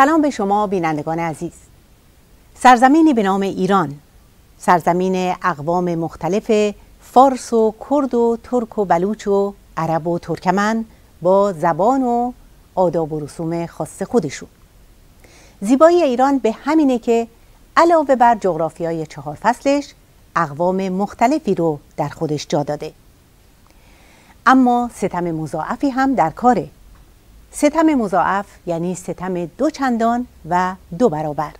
سلام به شما بینندگان عزیز سرزمینی به نام ایران سرزمین اقوام مختلف فارس و کرد و ترک و بلوچ و عرب و ترکمن با زبان و آداب و رسوم خاص خودشون زیبایی ایران به همینه که علاوه بر جغرافیای چهار فصلش اقوام مختلفی رو در خودش جا داده اما ستم مضاعفی هم در کاره ستم مضاعف یعنی ستم دو چندان و دو برابر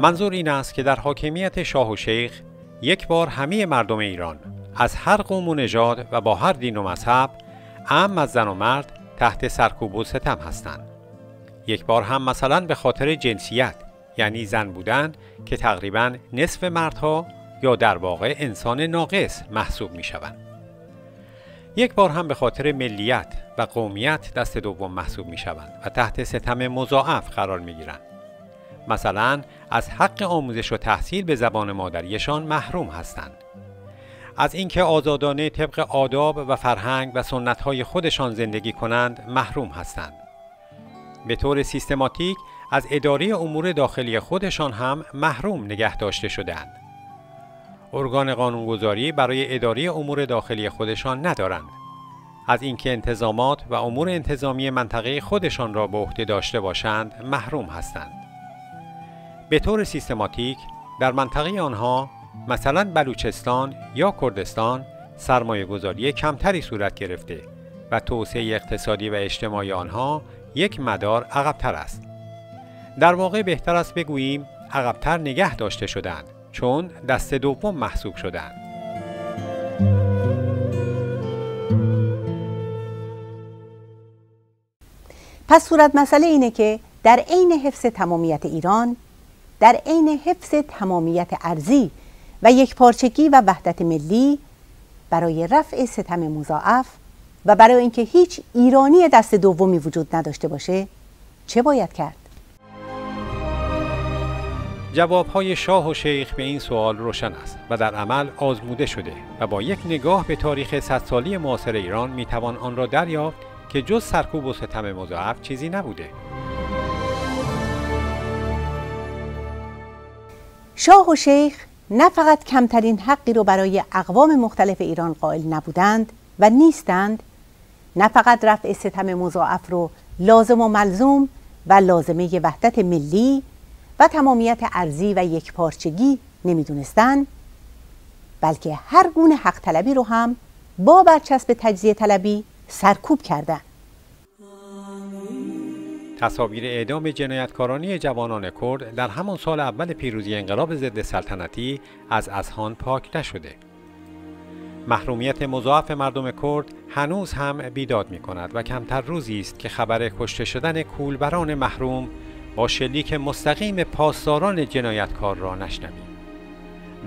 منظور این است که در حاکمیت شاه و شیخ یک بار همه مردم ایران از هر قوم و نژاد و با هر دین و مذهب ام از زن و مرد تحت سرکوب و ستم هستند یک بار هم مثلا به خاطر جنسیت یعنی زن بودن که تقریبا نصف مردها یا در واقع انسان ناقص محسوب می شوند یک بار هم به خاطر ملیت و قومیت دست دوم محسوب می شوند و تحت ستم مضاعف قرار می گیرند. مثلا از حق آموزش و تحصیل به زبان مادریشان محروم هستند. از اینکه آزادانه طبق آداب و فرهنگ و سنتهای خودشان زندگی کنند محروم هستند. به طور سیستماتیک از اداره امور داخلی خودشان هم محروم نگه داشته شدند. ارگان قانونگذاری برای اداره امور داخلی خودشان ندارند. از اینکه انتظامات و امور انتظامی منطقه خودشان را به عهده داشته باشند محروم هستند. به طور سیستماتیک در منطقه آنها مثلا بلوچستان یا کردستان سرمایه گذاری کمتری صورت گرفته و توسعه اقتصادی و اجتماعی آنها یک مدار عقبتر است. در واقع بهتر است بگوییم عقبتر نگه داشته شدند چون دست دوم محسوب شدند. پس صورت مسئله اینه که در عین حفظ تمامیت ایران در عین حفظ تمامیت ارزی و یک یکپارچگی و وحدت ملی برای رفع ستم مضاعف و برای اینکه هیچ ایرانی دست دومی وجود نداشته باشه چه باید کرد جوابهای شاه و شیخ به این سوال روشن است و در عمل آزموده شده و با یک نگاه به تاریخ سالی معاصر ایران میتوان آن را دریافت که جز سرکوب و ستم مضاعف چیزی نبوده شاه و شیخ نه فقط کمترین حقی را برای اقوام مختلف ایران قائل نبودند و نیستند نه فقط رفع ستم مضاعف رو لازم و ملزوم و لازمه وحدت ملی و تمامیت ارزی و یکپارچگی نمیدونستن، بلکه هر گونه حق طلبی رو هم با برچسب تجزیه طلبی سرکوب کردن. تصاویر اعدام جنایتکارانی جوانان کرد در همان سال اول پیروزی انقلاب ضد سلطنتی از اذهان پاک نشده. محرومیت مضاعف مردم کرد هنوز هم بیداد می کند و کمتر روزی است که خبر کشته شدن کولبران محروم با شلیک مستقیم پاسداران جنایتکار را نشنویم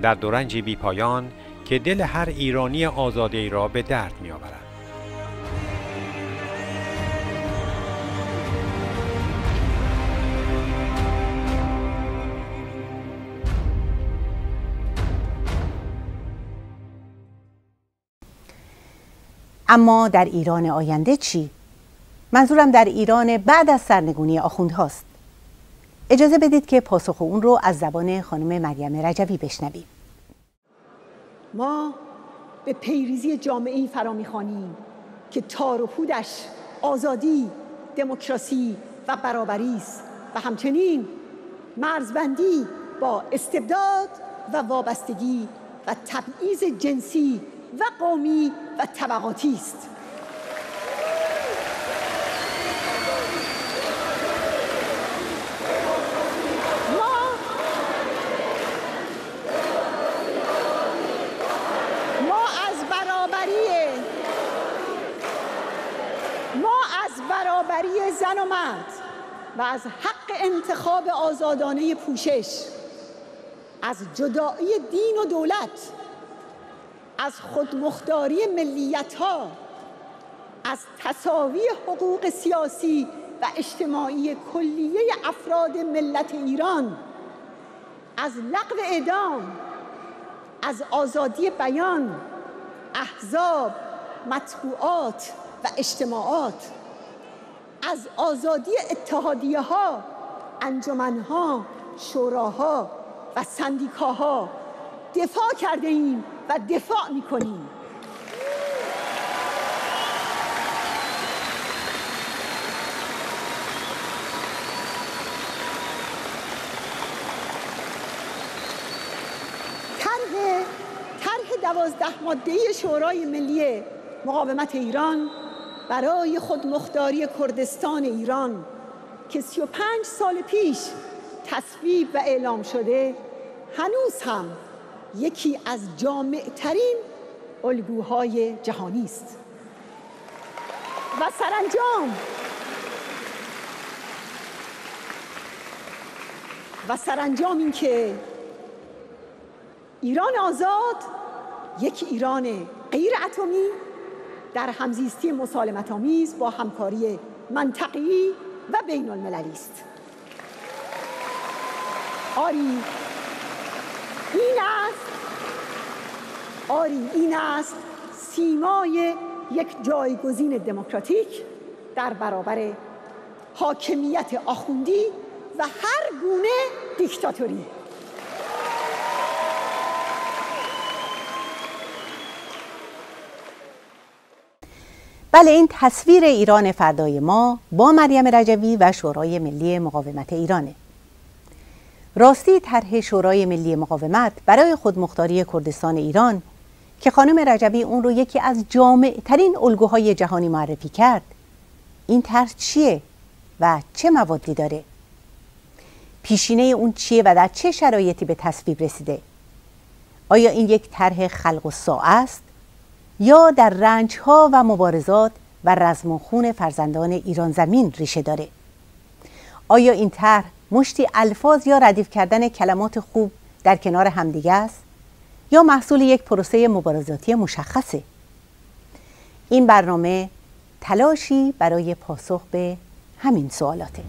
در دورنج بی پایان که دل هر ایرانی آزاده ای را به درد می آورد. اما در ایران آینده چی؟ منظورم در ایران بعد از سرنگونی آخوندهاست. اجازه بدید که پاسخ اون رو از زبان خانم مریم رجوی بشنویم ما به پیریزی جامعه فرا میخوانیم که تار و پودش آزادی دموکراسی و برابری است و همچنین مرزبندی با استبداد و وابستگی و تبعیض جنسی و قومی و طبقاتی است زن و و از حق انتخاب آزادانه پوشش از جدایی دین و دولت از خودمختاری ملیت ها از تصاوی حقوق سیاسی و اجتماعی کلیه افراد ملت ایران از لغو اعدام از آزادی بیان احزاب مطبوعات و اجتماعات از آزادی اتحادیه ها انجمن ها شوراها و سندیکاها دفاع کرده ایم و دفاع می کنیم طرح دوازده ماده شورای ملی مقاومت ایران برای خود مختاری کردستان ایران که 35 سال پیش تصویب و اعلام شده هنوز هم یکی از جامعترین الگوهای جهانی است و سرانجام و سرانجام این که ایران آزاد یک ایران غیر اتمی در همزیستی مسالمت آمیز با همکاری منطقی و بین المللی است آری این است آری این است سیمای یک جایگزین دموکراتیک در برابر حاکمیت آخوندی و هر گونه دیکتاتوری بله این تصویر ایران فردای ما با مریم رجوی و شورای ملی مقاومت ایرانه راستی طرح شورای ملی مقاومت برای خودمختاری کردستان ایران که خانم رجبی اون رو یکی از جامع ترین الگوهای جهانی معرفی کرد این طرح چیه و چه موادی داره پیشینه اون چیه و در چه شرایطی به تصویب رسیده آیا این یک طرح خلق و است یا در ها و مبارزات و رزم و خون فرزندان ایران زمین ریشه داره آیا این طرح مشتی الفاظ یا ردیف کردن کلمات خوب در کنار همدیگه است یا محصول یک پروسه مبارزاتی مشخصه این برنامه تلاشی برای پاسخ به همین سوالاته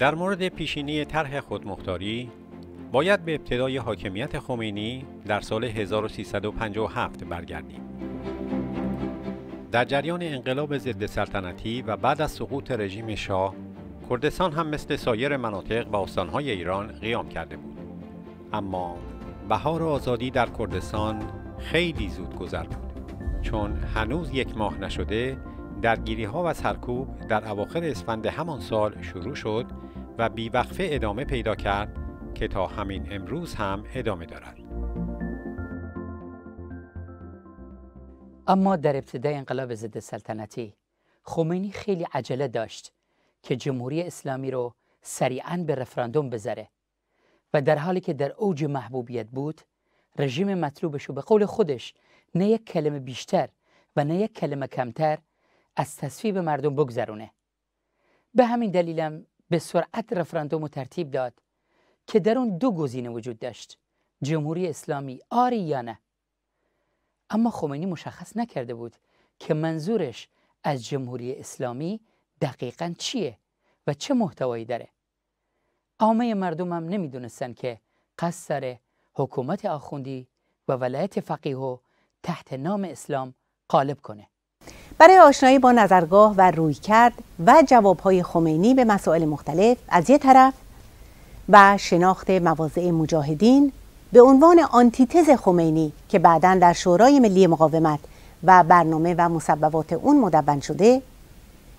در مورد پیشینی طرح خودمختاری باید به ابتدای حاکمیت خمینی در سال 1357 برگردیم. در جریان انقلاب ضد سلطنتی و بعد از سقوط رژیم شاه، کردستان هم مثل سایر مناطق و استانهای ایران قیام کرده بود. اما بهار آزادی در کردستان خیلی زود گذر بود. چون هنوز یک ماه نشده درگیری ها و سرکوب در اواخر اسفند همان سال شروع شد و بیوقفه ادامه پیدا کرد که تا همین امروز هم ادامه دارد. اما در ابتدای انقلاب ضد سلطنتی خمینی خیلی عجله داشت که جمهوری اسلامی رو سریعا به رفراندوم بذاره و در حالی که در اوج محبوبیت بود رژیم مطلوبش رو به قول خودش نه یک کلمه بیشتر و نه یک کلمه کمتر از تصویب مردم بگذرونه به همین دلیلم به سرعت رفراندوم ترتیب داد که در اون دو گزینه وجود داشت جمهوری اسلامی آری یا نه اما خمینی مشخص نکرده بود که منظورش از جمهوری اسلامی دقیقا چیه و چه محتوایی داره عامه مردم هم نمیدونستن که قصد حکومت آخوندی و ولایت فقیه و تحت نام اسلام قالب کنه برای آشنایی با نظرگاه و روی کرد و جوابهای خمینی به مسائل مختلف از یک طرف و شناخت مواضع مجاهدین به عنوان آنتیتز خمینی که بعدا در شورای ملی مقاومت و برنامه و مسببات اون مدون شده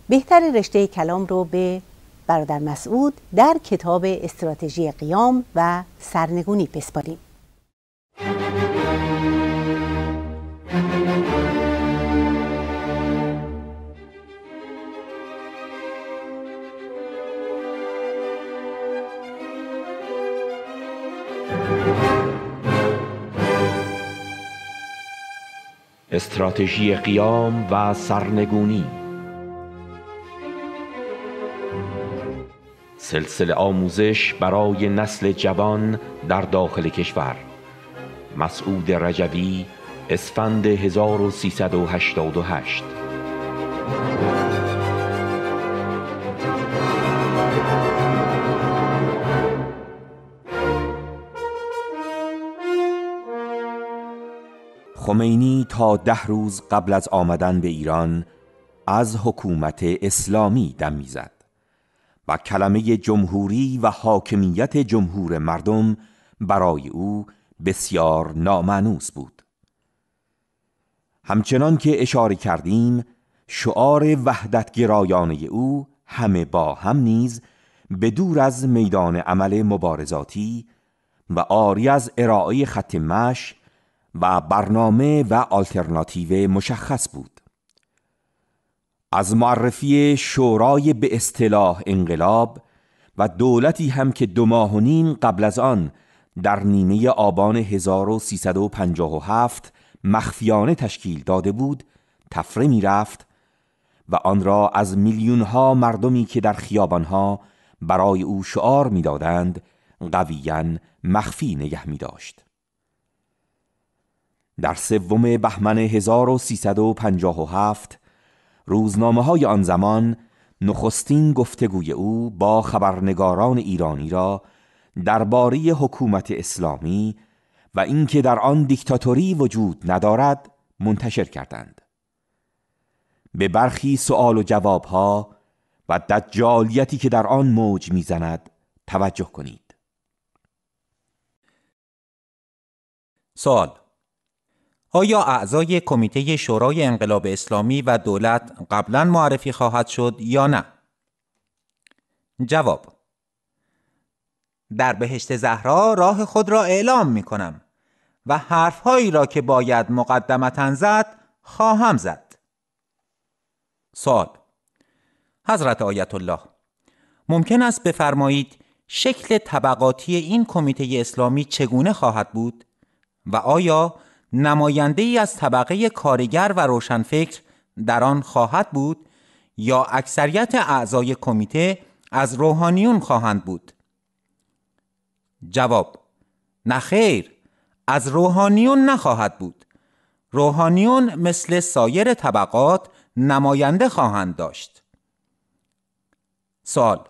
بهتر رشته کلام رو به برادر مسعود در کتاب استراتژی قیام و سرنگونی بسپاریم استراتژی قیام و سرنگونی سلسله آموزش برای نسل جوان در داخل کشور مسعود رجوی اسفند 1388 ده روز قبل از آمدن به ایران از حکومت اسلامی دم میزد و کلمه جمهوری و حاکمیت جمهور مردم برای او بسیار نامعنوس بود همچنان که اشاره کردیم شعار وحدت گرایانه او همه با هم نیز به دور از میدان عمل مبارزاتی و آری از ارائه خط مش و برنامه و آلترناتیو مشخص بود از معرفی شورای به اصطلاح انقلاب و دولتی هم که دو ماه و نیم قبل از آن در نیمه آبان 1357 مخفیانه تشکیل داده بود تفره می رفت و آن را از میلیون ها مردمی که در خیابانها برای او شعار میدادند قویا مخفی نگه می داشت. در سوم بهمن 1357 روزنامه های آن زمان نخستین گفتگوی او با خبرنگاران ایرانی را درباره حکومت اسلامی و اینکه در آن دیکتاتوری وجود ندارد منتشر کردند به برخی سوال و جوابها و دجالیتی که در آن موج میزند توجه کنید سوال آیا اعضای کمیته شورای انقلاب اسلامی و دولت قبلا معرفی خواهد شد یا نه؟ جواب در بهشت زهرا راه خود را اعلام می کنم و حرفهایی را که باید مقدمتا زد خواهم زد سوال حضرت آیت الله ممکن است بفرمایید شکل طبقاتی این کمیته اسلامی چگونه خواهد بود و آیا نماینده ای از طبقه کارگر و روشنفکر در آن خواهد بود یا اکثریت اعضای کمیته از روحانیون خواهند بود جواب نخیر از روحانیون نخواهد بود روحانیون مثل سایر طبقات نماینده خواهند داشت سال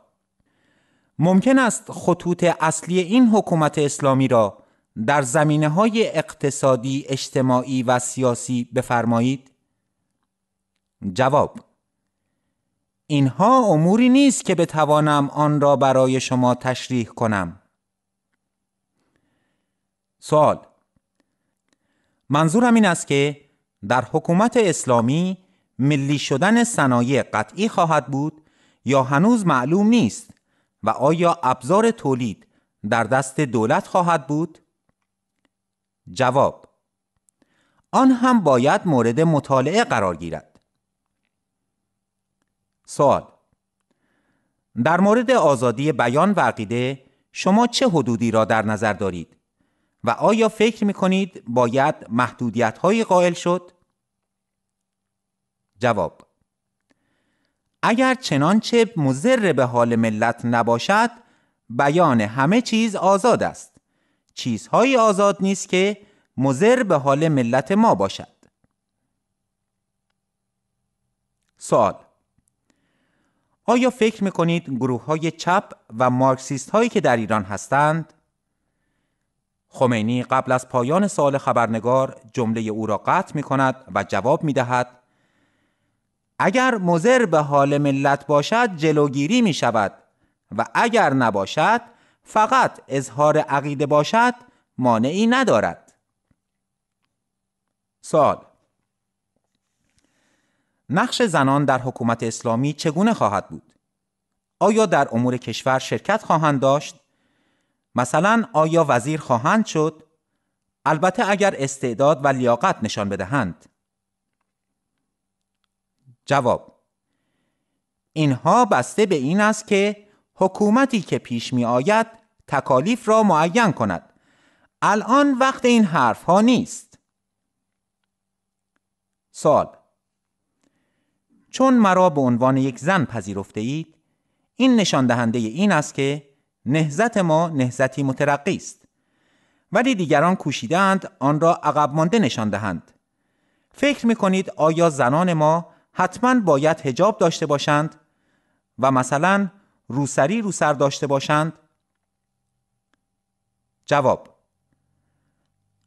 ممکن است خطوط اصلی این حکومت اسلامی را در زمینه های اقتصادی، اجتماعی و سیاسی بفرمایید؟ جواب اینها اموری نیست که بتوانم آن را برای شما تشریح کنم. سوال منظورم این است که در حکومت اسلامی ملی شدن صنایع قطعی خواهد بود یا هنوز معلوم نیست و آیا ابزار تولید در دست دولت خواهد بود؟ جواب آن هم باید مورد مطالعه قرار گیرد سوال در مورد آزادی بیان و عقیده شما چه حدودی را در نظر دارید و آیا فکر می کنید باید محدودیت های قائل شد؟ جواب اگر چنانچه مزر به حال ملت نباشد بیان همه چیز آزاد است چیزهایی آزاد نیست که مزر به حال ملت ما باشد سوال آیا فکر میکنید گروه های چپ و مارکسیست هایی که در ایران هستند؟ خمینی قبل از پایان سال خبرنگار جمله او را قطع می کند و جواب می دهد اگر مزر به حال ملت باشد جلوگیری می شود و اگر نباشد فقط اظهار عقیده باشد مانعی ندارد سال نقش زنان در حکومت اسلامی چگونه خواهد بود؟ آیا در امور کشور شرکت خواهند داشت؟ مثلا آیا وزیر خواهند شد؟ البته اگر استعداد و لیاقت نشان بدهند. جواب اینها بسته به این است که حکومتی که پیش می آید تکالیف را معین کند الان وقت این حرف ها نیست سال چون مرا به عنوان یک زن پذیرفته اید این نشان دهنده این است که نهزت ما نهزتی مترقی است ولی دیگران کوشیدند آن را عقب مانده نشان دهند فکر می کنید آیا زنان ما حتما باید هجاب داشته باشند و مثلا روسری روسر داشته باشند جواب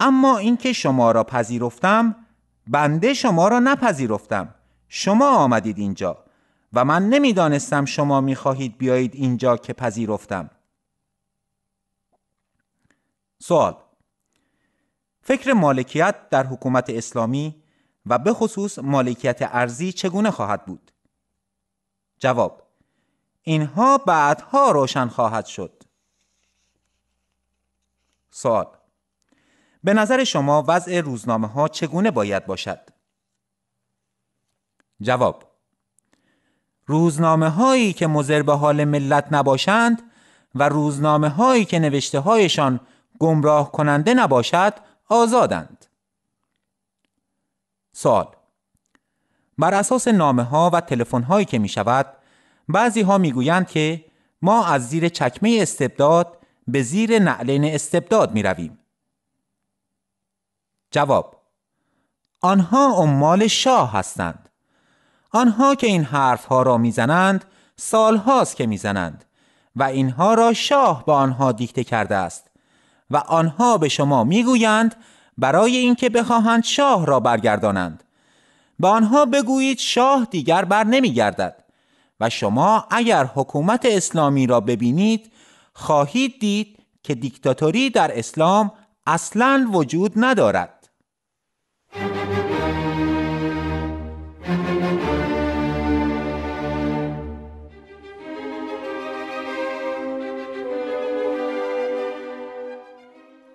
اما اینکه شما را پذیرفتم بنده شما را نپذیرفتم شما آمدید اینجا و من نمیدانستم شما میخواهید بیایید اینجا که پذیرفتم سوال فکر مالکیت در حکومت اسلامی و به خصوص مالکیت ارزی چگونه خواهد بود؟ جواب اینها بعدها روشن خواهد شد سوال به نظر شما وضع روزنامه ها چگونه باید باشد؟ جواب روزنامه هایی که مضر به حال ملت نباشند و روزنامه هایی که نوشته هایشان گمراه کننده نباشد آزادند. سوال بر اساس نامه ها و تلفن هایی که می شود بعضی ها می گویند که ما از زیر چکمه استبداد به زیر نعلین استبداد می رویم. جواب آنها اموال شاه هستند. آنها که این حرفها را میزنند سالهاست که میزنند و اینها را شاه به آنها دیکته کرده است و آنها به شما میگویند برای اینکه بخواهند شاه را برگردانند به آنها بگویید شاه دیگر بر نمیگردد و شما اگر حکومت اسلامی را ببینید خواهید دید که دیکتاتوری در اسلام اصلا وجود ندارد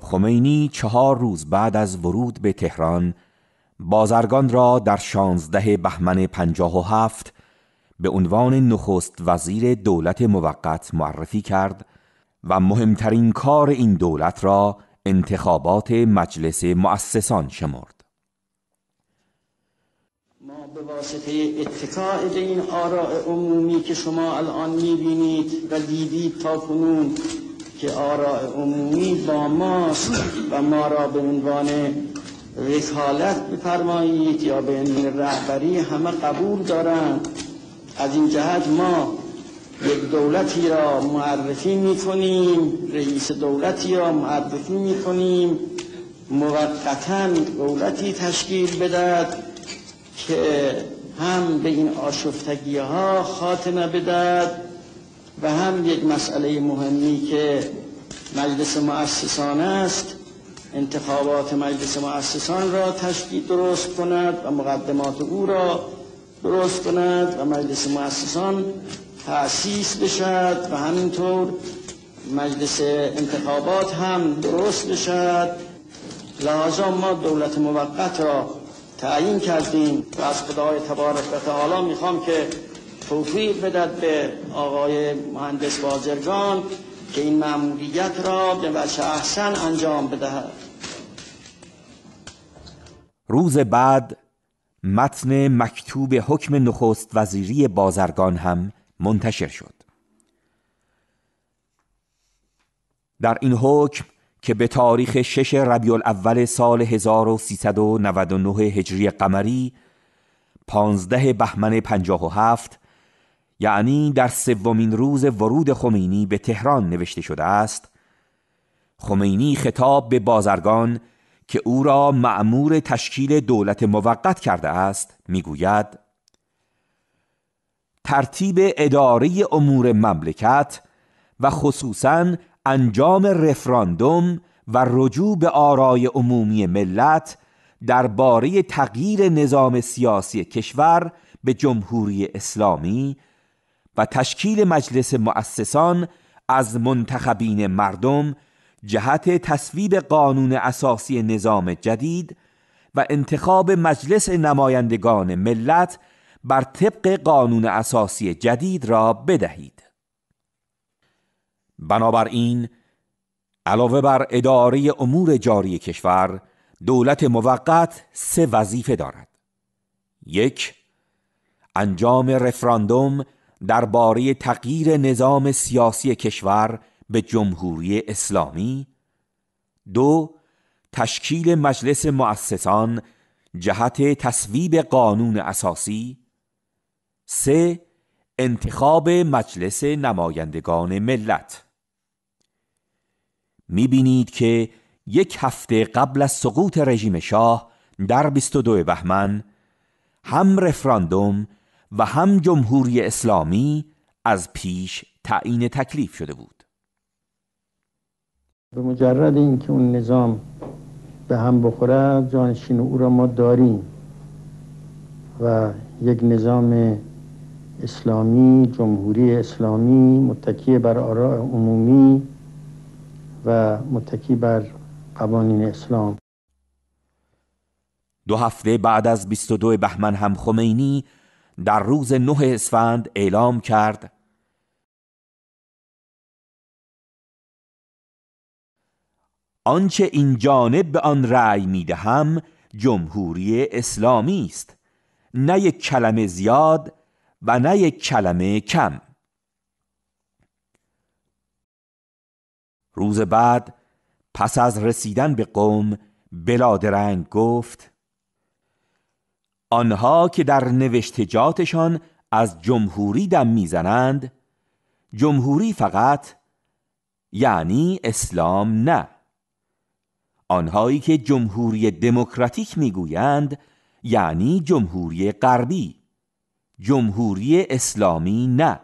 خمینی چهار روز بعد از ورود به تهران بازرگان را در شانزده بهمن و هفت به عنوان نخست وزیر دولت موقت معرفی کرد و مهمترین کار این دولت را انتخابات مجلس مؤسسان شمرد ما به واسطه به این آراء عمومی که شما الان میبینید و دیدید تا کنون که آراء عمومی با ماست و ما را به عنوان وکالت بفرمایید یا به رهبری همه قبول دارند از این جهت ما یک دولتی را معرفی می کنیم رئیس دولتی را معرفی می کنیم موقتا دولتی تشکیل بدهد که هم به این آشفتگی ها خاتمه بدهد و هم یک مسئله مهمی که مجلس مؤسسان است انتخابات مجلس مؤسسان را تشکیل درست کند و مقدمات او را درست کند و مجلس مؤسسان تأسیس بشد و همینطور مجلس انتخابات هم درست بشد لازم ما دولت موقت را تعیین کردیم و از خدای تبارک و تعالی میخوام که توفیق بدد به آقای مهندس بازرگان که این معمولیت را به وجه احسن انجام بدهد روز بعد متن مکتوب حکم نخست وزیری بازرگان هم منتشر شد در این حکم که به تاریخ شش ربیع اول سال 1399 هجری قمری 15 بهمن 57 یعنی در سومین روز ورود خمینی به تهران نوشته شده است خمینی خطاب به بازرگان که او را معمور تشکیل دولت موقت کرده است میگوید ترتیب اداری امور مملکت و خصوصا انجام رفراندوم و رجوع به آرای عمومی ملت درباره تغییر نظام سیاسی کشور به جمهوری اسلامی و تشکیل مجلس مؤسسان از منتخبین مردم جهت تصویب قانون اساسی نظام جدید و انتخاب مجلس نمایندگان ملت بر طبق قانون اساسی جدید را بدهید بنابراین علاوه بر اداره امور جاری کشور دولت موقت سه وظیفه دارد یک انجام رفراندوم درباره تغییر نظام سیاسی کشور به جمهوری اسلامی دو تشکیل مجلس مؤسسان جهت تصویب قانون اساسی سه انتخاب مجلس نمایندگان ملت می بینید که یک هفته قبل از سقوط رژیم شاه در 22 بهمن هم رفراندوم و هم جمهوری اسلامی از پیش تعیین تکلیف شده بود به مجرد اینکه اون نظام به هم بخورد جانشین او را ما داریم و یک نظام اسلامی جمهوری اسلامی متکی بر آراء عمومی و متکی بر قوانین اسلام دو هفته بعد از 22 بهمن هم خمینی در روز 9 اسفند اعلام کرد آنچه این جانب به آن رأی میدهم جمهوری اسلامی است نه یک کلمه زیاد و نه یک کلمه کم روز بعد پس از رسیدن به قوم بلادرنگ گفت آنها که در نوشتجاتشان از جمهوری دم میزنند جمهوری فقط یعنی اسلام نه آنهایی که جمهوری دموکراتیک میگویند یعنی جمهوری غربی جمهوری اسلامی نه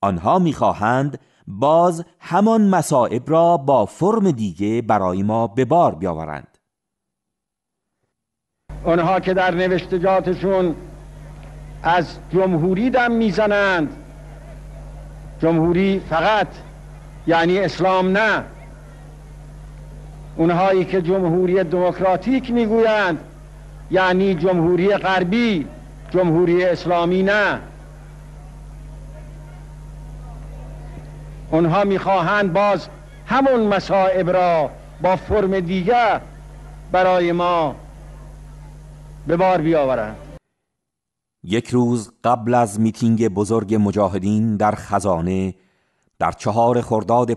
آنها میخواهند باز همان مصائب را با فرم دیگه برای ما به بار بیاورند آنها که در نوشتجاتشون از جمهوری دم میزنند جمهوری فقط یعنی اسلام نه اونهایی که جمهوری دموکراتیک میگویند یعنی جمهوری غربی جمهوری اسلامی نه اونها میخواهند باز همون مسائب را با فرم دیگر برای ما به بار بیاورند یک روز قبل از میتینگ بزرگ مجاهدین در خزانه در چهار خرداد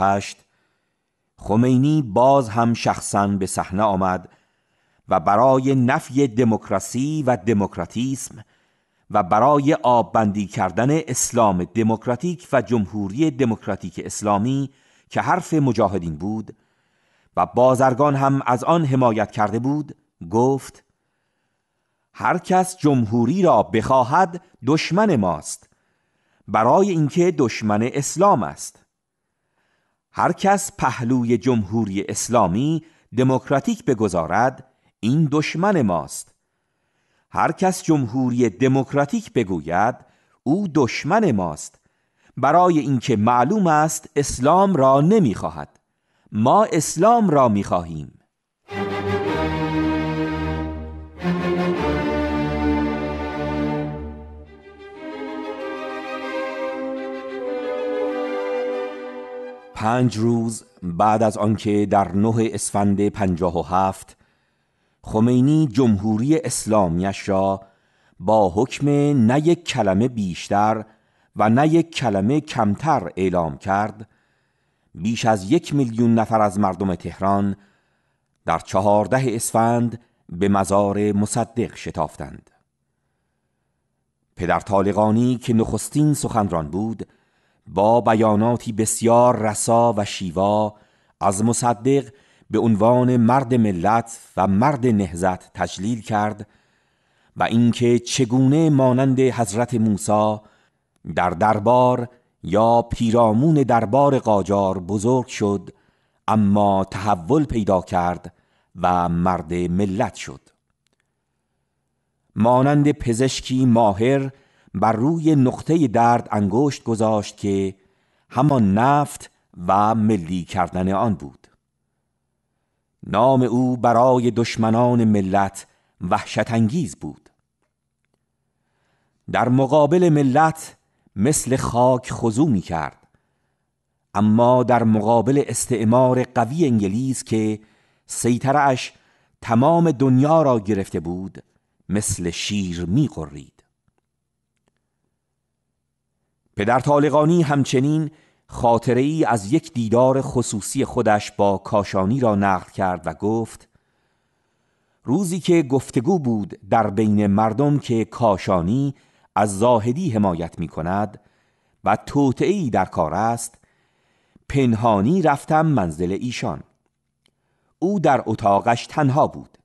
هشت خمینی باز هم شخصا به صحنه آمد و برای نفی دموکراسی و دموکراتیسم و برای آببندی کردن اسلام دموکراتیک و جمهوری دموکراتیک اسلامی که حرف مجاهدین بود و بازرگان هم از آن حمایت کرده بود گفت هر کس جمهوری را بخواهد دشمن ماست برای اینکه دشمن اسلام است هر کس پهلوی جمهوری اسلامی دموکراتیک بگذارد این دشمن ماست هر کس جمهوری دموکراتیک بگوید او دشمن ماست برای اینکه معلوم است اسلام را نمیخواهد ما اسلام را میخواهیم پنج روز بعد از آنکه در نه اسفند پنجاه و هفت خمینی جمهوری اسلامیش را با حکم نه یک کلمه بیشتر و نه یک کلمه کمتر اعلام کرد بیش از یک میلیون نفر از مردم تهران در چهارده اسفند به مزار مصدق شتافتند پدر طالقانی که نخستین سخنران بود با بیاناتی بسیار رسا و شیوا از مصدق به عنوان مرد ملت و مرد نهزت تجلیل کرد و اینکه چگونه مانند حضرت موسی در دربار یا پیرامون دربار قاجار بزرگ شد اما تحول پیدا کرد و مرد ملت شد مانند پزشکی ماهر بر روی نقطه درد انگشت گذاشت که همان نفت و ملی کردن آن بود نام او برای دشمنان ملت وحشت انگیز بود در مقابل ملت مثل خاک خضو می کرد اما در مقابل استعمار قوی انگلیس که سیطرش تمام دنیا را گرفته بود مثل شیر می قرید. پدر طالقانی همچنین خاطره ای از یک دیدار خصوصی خودش با کاشانی را نقل کرد و گفت روزی که گفتگو بود در بین مردم که کاشانی از زاهدی حمایت می کند و توتعی در کار است پنهانی رفتم منزل ایشان او در اتاقش تنها بود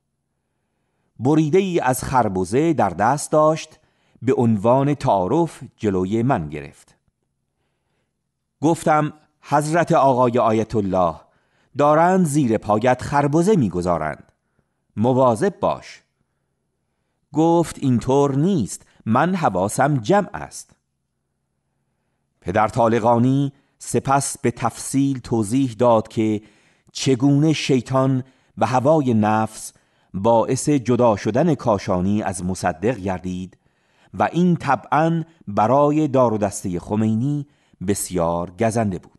بریده ای از خربزه در دست داشت به عنوان تعارف جلوی من گرفت گفتم حضرت آقای آیت الله دارند زیر پایت خربزه میگذارند مواظب باش گفت اینطور نیست من حواسم جمع است پدر طالقانی سپس به تفصیل توضیح داد که چگونه شیطان و هوای نفس باعث جدا شدن کاشانی از مصدق گردید و این طبعا برای دار و دسته خمینی بسیار گزنده بود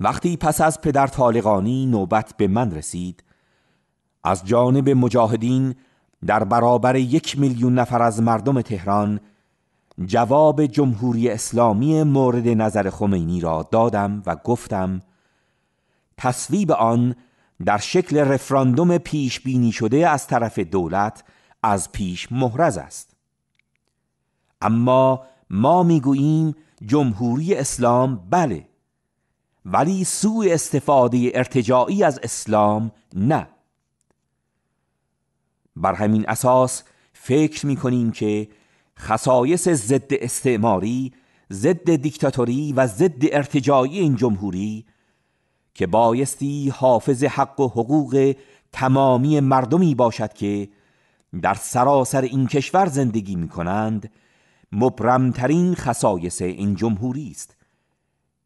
وقتی پس از پدر طالقانی نوبت به من رسید از جانب مجاهدین در برابر یک میلیون نفر از مردم تهران جواب جمهوری اسلامی مورد نظر خمینی را دادم و گفتم تصویب آن در شکل رفراندوم پیش بینی شده از طرف دولت از پیش محرز است اما ما میگوییم جمهوری اسلام بله ولی سوء استفاده ارتجاعی از اسلام نه بر همین اساس فکر می کنیم که خصایص ضد استعماری ضد دیکتاتوری و ضد ارتجاعی این جمهوری که بایستی حافظ حق و حقوق تمامی مردمی باشد که در سراسر این کشور زندگی می کنند مبرمترین خصایص این جمهوری است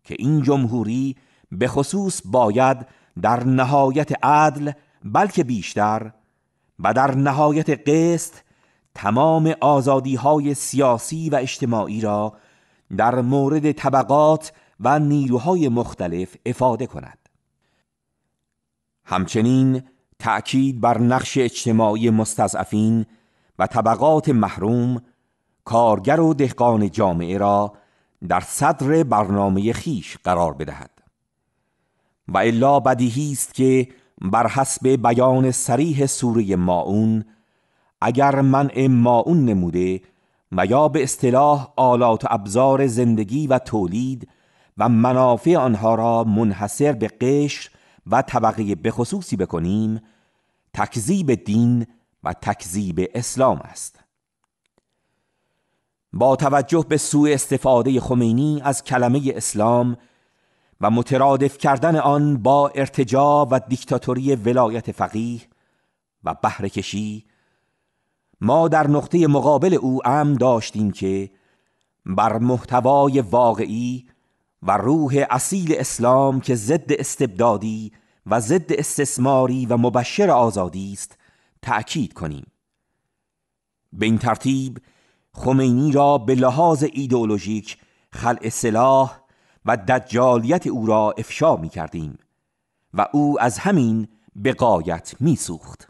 که این جمهوری به خصوص باید در نهایت عدل بلکه بیشتر و در نهایت قسط تمام آزادی های سیاسی و اجتماعی را در مورد طبقات و نیروهای مختلف افاده کند همچنین تأکید بر نقش اجتماعی مستضعفین و طبقات محروم کارگر و دهقان جامعه را در صدر برنامه خیش قرار بدهد و الا بدیهی است که بر حسب بیان سریح سوره ماعون اگر منع ماعون نموده و یا به اصطلاح آلات و ابزار زندگی و تولید و منافع آنها را منحصر به قشر و طبقه بخصوصی بکنیم تکذیب دین و تکذیب اسلام است با توجه به سوء استفاده خمینی از کلمه اسلام و مترادف کردن آن با ارتجاع و دیکتاتوری ولایت فقیه و بهرهکشی ما در نقطه مقابل او ام داشتیم که بر محتوای واقعی و روح اصیل اسلام که ضد استبدادی و ضد استثماری و مبشر آزادی است تأکید کنیم به این ترتیب خمینی را به لحاظ ایدئولوژیک خلع سلاح و دجالیت او را افشا می کردیم و او از همین به قایت می سوخت.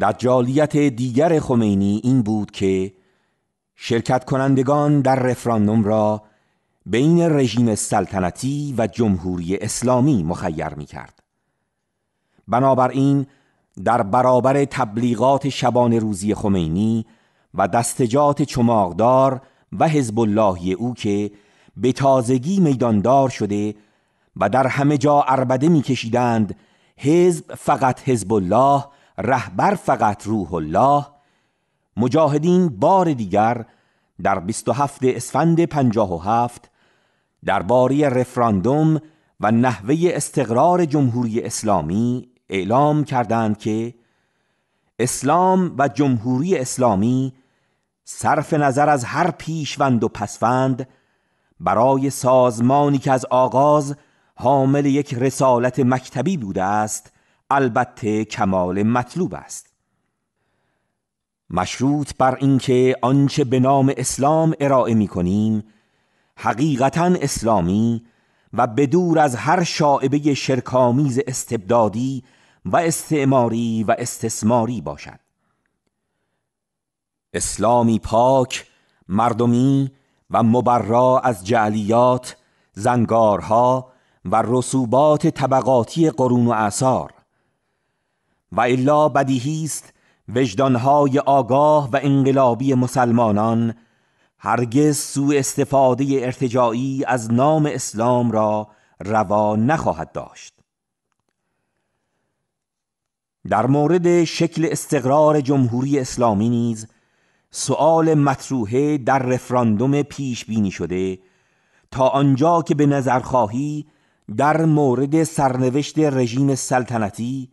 دجالیت دیگر خمینی این بود که شرکت کنندگان در رفراندوم را بین رژیم سلطنتی و جمهوری اسلامی مخیر می کرد. بنابراین در برابر تبلیغات شبان روزی خمینی و دستجات چماغدار و حزب اللهی او که به تازگی میداندار شده و در همه جا اربده میکشیدند حزب فقط حزب الله رهبر فقط روح الله مجاهدین بار دیگر در 27 اسفند 57 باری رفراندوم و نحوه استقرار جمهوری اسلامی اعلام کردند که اسلام و جمهوری اسلامی صرف نظر از هر پیشوند و پسوند برای سازمانی که از آغاز حامل یک رسالت مکتبی بوده است البته کمال مطلوب است مشروط بر اینکه آنچه به نام اسلام ارائه می کنیم حقیقتا اسلامی و بدور از هر شاعبه شرکامیز استبدادی و استعماری و استثماری باشد اسلامی پاک، مردمی و مبرا از جعلیات، زنگارها و رسوبات طبقاتی قرون و اثار و الا بدیهی است وجدانهای آگاه و انقلابی مسلمانان هرگز سوء استفاده ارتجاعی از نام اسلام را روا نخواهد داشت در مورد شکل استقرار جمهوری اسلامی نیز سؤال مطروحه در رفراندوم پیش بینی شده تا آنجا که به نظر خواهی در مورد سرنوشت رژیم سلطنتی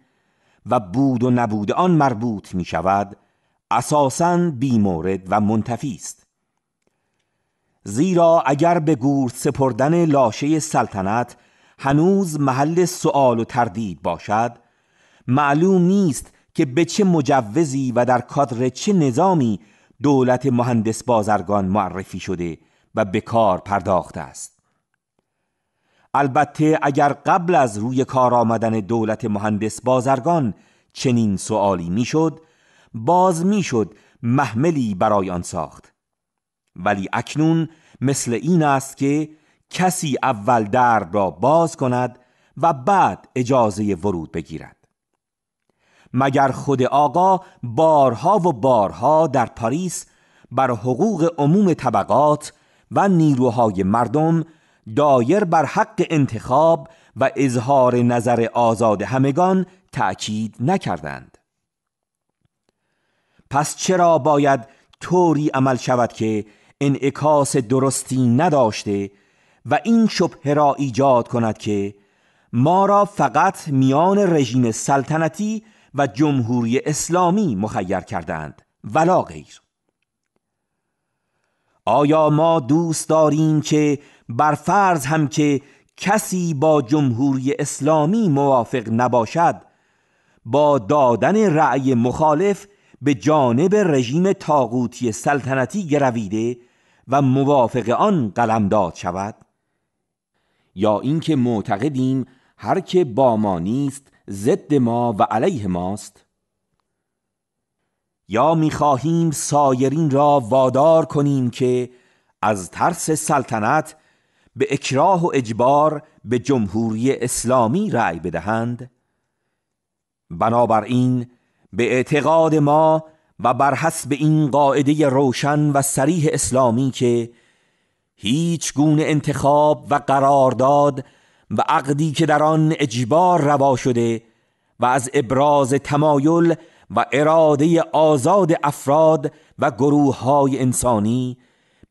و بود و نبود آن مربوط می شود اساساً بیمورد و منتفی است زیرا اگر به گور سپردن لاشه سلطنت هنوز محل سؤال و تردید باشد معلوم نیست که به چه مجوزی و در کادر چه نظامی دولت مهندس بازرگان معرفی شده و به کار پرداخته است البته اگر قبل از روی کار آمدن دولت مهندس بازرگان چنین سوالی میشد باز میشد محملی برای آن ساخت ولی اکنون مثل این است که کسی اول در را باز کند و بعد اجازه ورود بگیرد مگر خود آقا بارها و بارها در پاریس بر حقوق عموم طبقات و نیروهای مردم دایر بر حق انتخاب و اظهار نظر آزاد همگان تأکید نکردند پس چرا باید طوری عمل شود که انعکاس درستی نداشته و این شبه را ایجاد کند که ما را فقط میان رژیم سلطنتی و جمهوری اسلامی مخیر کردند ولا غیر آیا ما دوست داریم که بر فرض هم که کسی با جمهوری اسلامی موافق نباشد با دادن رأی مخالف به جانب رژیم تاغوتی سلطنتی گرویده و موافق آن قلمداد شود یا اینکه معتقدیم هر که با ما نیست ضد ما و علیه ماست یا میخواهیم سایرین را وادار کنیم که از ترس سلطنت به اکراه و اجبار به جمهوری اسلامی رأی بدهند بنابراین به اعتقاد ما و بر حسب این قاعده روشن و سریح اسلامی که هیچ گونه انتخاب و قرارداد و عقدی که در آن اجبار روا شده و از ابراز تمایل و اراده آزاد افراد و گروه های انسانی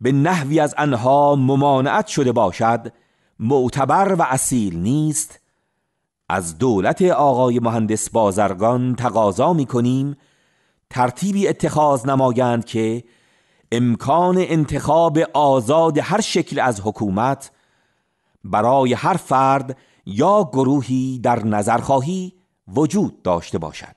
به نحوی از آنها ممانعت شده باشد معتبر و اصیل نیست از دولت آقای مهندس بازرگان تقاضا می کنیم ترتیبی اتخاذ نمایند که امکان انتخاب آزاد هر شکل از حکومت برای هر فرد یا گروهی در نظرخواهی وجود داشته باشد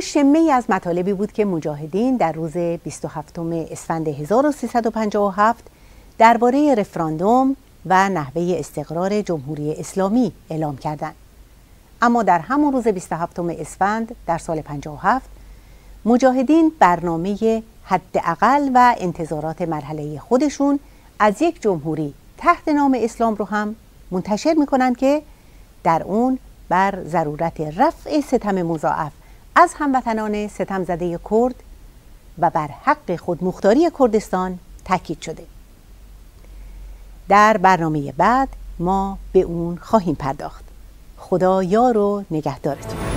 شمه ای از مطالبی بود که مجاهدین در روز 27 اسفند 1357 درباره رفراندوم و نحوه استقرار جمهوری اسلامی اعلام کردند. اما در همان روز 27 اسفند در سال 57 مجاهدین برنامه حداقل و انتظارات مرحله خودشون از یک جمهوری تحت نام اسلام رو هم منتشر میکنند که در اون بر ضرورت رفع ستم مضاعف از هموطنان ستم زده کرد و بر حق خودمختاری کردستان تاکید شده در برنامه بعد ما به اون خواهیم پرداخت خدا یار و نگهدارتون